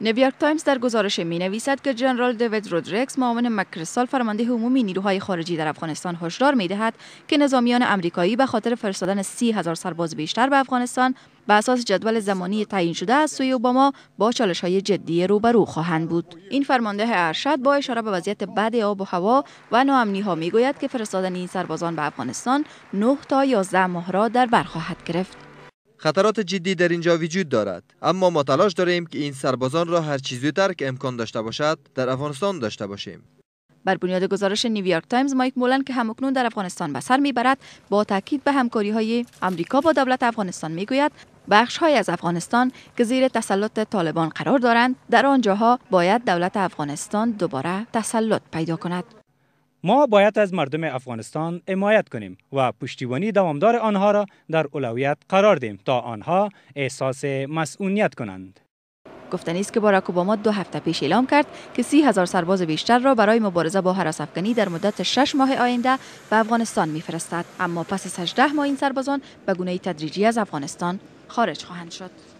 نیویورک تایمز در گزارش می نویسد که جنرال دیوید رودریکس معاون مکرسال فرمانده عمومی نیروهای خارجی در افغانستان هشدار می دهد که نظامیان امریکایی به خاطر فرستادن سی هزار سرباز بیشتر به افغانستان به اساس جدول زمانی تعیین شده از سوی اوباما با چالش های جدی روبرو خواهند بود این فرمانده ارشد با اشاره به وضعیت بد آب و هوا و ناامنی ها می گوید که فرستادن این سربازان به افغانستان 9 تا 11 ماه را در بر خواهد گرفت خطرات جدی در اینجا وجود دارد اما ما تلاش داریم که این سربازان را هر چیزی ترک امکان داشته باشد در افغانستان داشته باشیم بر بنیاد گزارش نیویورک تایمز مایک مولن که همکنون در افغانستان به سر میبرد با تاکید به همکاری های امریکا با دولت افغانستان میگوید بخش های از افغانستان که زیر تسلط طالبان قرار دارند در آنجاها باید دولت افغانستان دوباره تسلط پیدا کند ما باید از مردم افغانستان حمایت کنیم و پشتیبانی دوامدار آنها را در اولویت قرار دهیم تا آنها احساس مسئولیت کنند گفتنی است که باراک اوباما دو هفته پیش اعلام کرد که سی هزار سرباز بیشتر را برای مبارزه با حراس افغانی در مدت شش ماه آینده به افغانستان میفرستد اما پس از ماه این سربازان به گونه تدریجی از افغانستان خارج خواهند شد